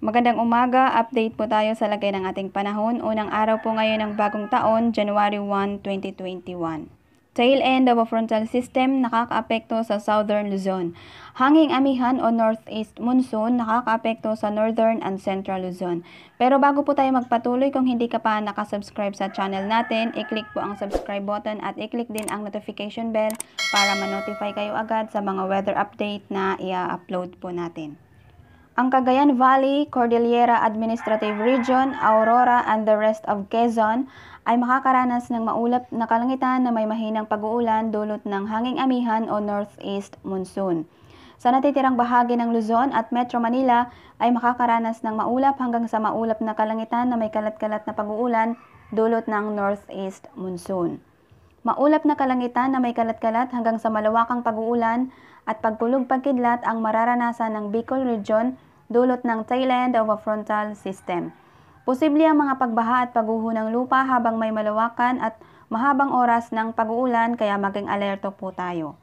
Magandang umaga, update po tayo sa lagay ng ating panahon. Unang araw po ngayon ng bagong taon, January 1, 2021. Tail end of a frontal system nakakaapekto sa southern Luzon. Hanging amihan o northeast monsoon nakakaapekto sa northern and central Luzon. Pero bago po tayo magpatuloy, kung hindi ka pa nakasubscribe sa channel natin, i-click po ang subscribe button at i-click din ang notification bell para ma-notify kayo agad sa mga weather update na i-upload po natin ang Cagayan Valley, Cordillera Administrative Region, Aurora, and the rest of Quezon ay makakaranas ng maulap na kalangitan na may mahinang pag-uulan dulot ng hanging amihan o northeast monsoon. Sa natitirang bahagi ng Luzon at Metro Manila ay makakaranas ng maulap hanggang sa maulap na kalangitan na may kalat-kalat na pag-uulan dulot ng northeast monsoon. Maulap na kalangitan na may kalat-kalat hanggang sa malawakang pag-uulan at pagkulog pagkidlat ang mararanasan ng Bicol Region dulot ng tail end of a frontal system. Posible ang mga pagbaha at pagguho ng lupa habang may malawakan at mahabang oras ng pag-uulan kaya maging alerto po tayo.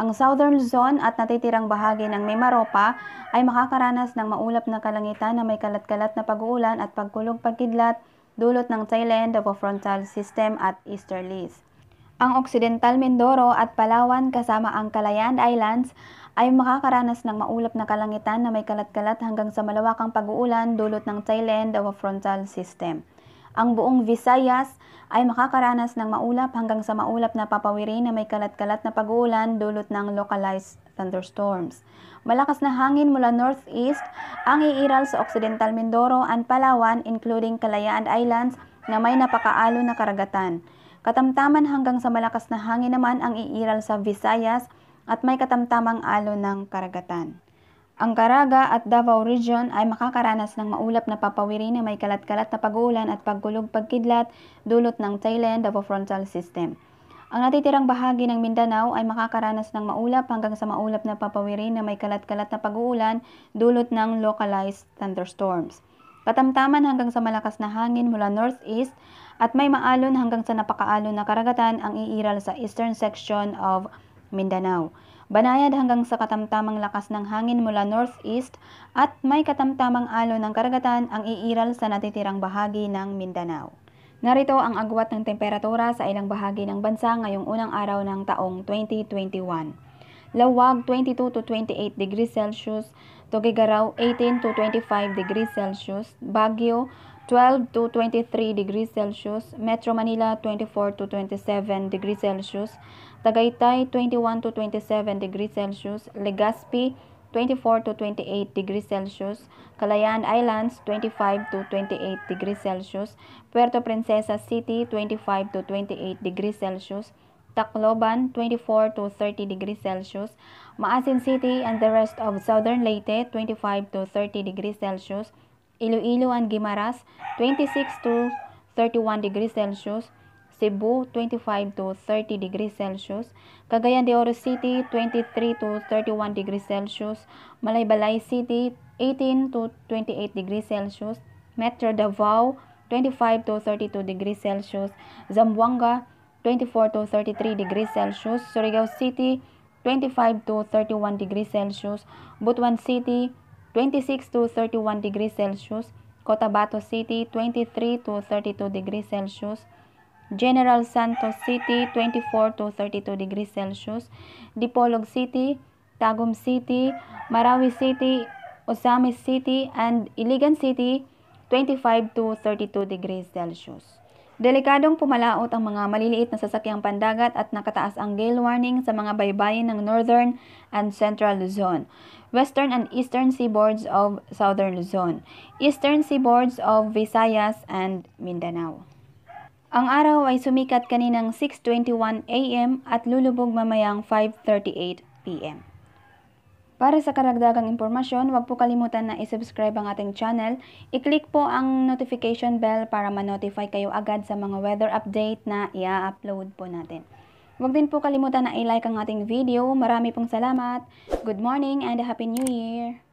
Ang southern zone at natitirang bahagi ng Mimaropa ay makakaranas ng maulap na kalangitan na may kalat-kalat na pag-uulan at pagkulog pagkidlat dulot ng tail end of a frontal system at easterlies. Ang Occidental Mindoro at Palawan kasama ang Calayan Islands ay makakaranas ng maulap na kalangitan na may kalat-kalat hanggang sa malawakang pag-uulan dulot ng tail end of a frontal system. Ang buong Visayas ay makakaranas ng maulap hanggang sa maulap na papawirin na may kalat-kalat na pag-uulan dulot ng localized thunderstorms. Malakas na hangin mula northeast ang iiral sa Occidental Mindoro and Palawan including Calayan Islands na may napakaalo na karagatan. Katamtaman hanggang sa malakas na hangin naman ang iiral sa Visayas at may katamtamang alo ng karagatan. Ang Caraga at Davao Region ay makakaranas ng maulap na papawirin na may kalat-kalat na pag-uulan at paggulog pagkidlat dulot ng tail end of a frontal system. Ang natitirang bahagi ng Mindanao ay makakaranas ng maulap hanggang sa maulap na papawirin na may kalat-kalat na pag-uulan dulot ng localized thunderstorms. Katamtaman hanggang sa malakas na hangin mula northeast at may maalon hanggang sa napakaalon na karagatan ang iiral sa eastern section of Mindanao. Banayad hanggang sa katamtamang lakas ng hangin mula northeast at may katamtamang alon ng karagatan ang iiral sa natitirang bahagi ng Mindanao. Narito ang agwat ng temperatura sa ilang bahagi ng bansa ngayong unang araw ng taong 2021. Lawag 22 to 28 degrees Celsius, Tugigaraw 18 to 25 degrees Celsius, Baguio 12 to 23 degrees Celsius, Metro Manila 24 to 27 degrees Celsius, Tagaytay 21 to 27 degrees Celsius, Legazpi 24 to 28 degrees Celsius, Calayan Islands 25 to 28 degrees Celsius, Puerto Princesa City 25 to 28 degrees Celsius, Tacloban 24 to 30 degrees Celsius, Maasin City and the rest of southern Leyte 25 to 30 degrees Celsius, Iloilo and Guimaras 26 to 31 degrees Celsius, Cebu 25 to 30 degrees Celsius, Cagayan de Oro City 23 to 31 degrees Celsius, Malaybalay City 18 to 28 degrees Celsius, Metro Davao 25 to 32 degrees Celsius, Zamboanga 24 to 33 degrees Celsius, Surigao City 25 to 31 degrees Celsius, Butuan City 26 to 31 degrees Celsius, Cotabato City 23 to 32 degrees Celsius, General Santos City 24 to 32 degrees Celsius, Dipolog City, Tagum City, Marawi City, Osamis City, and Iligan City 25 to 32 degrees Celsius. Delikadong pumalaot ang mga maliliit na sasakyang pandagat at nakataas ang gale warning sa mga baybayin ng Northern and Central Luzon, Western and Eastern seaboards of Southern Luzon, Eastern seaboards of Visayas and Mindanao. Ang araw ay sumikat kaninang 6.21 a.m. at lulubog mamayang 5.38 p.m. Para sa karagdagang impormasyon, huwag po kalimutan na isubscribe ang ating channel. I-click po ang notification bell para ma-notify kayo agad sa mga weather update na i-upload po natin. Huwag din po kalimutan na i-like ang ating video. Marami pong salamat. Good morning and a Happy New Year!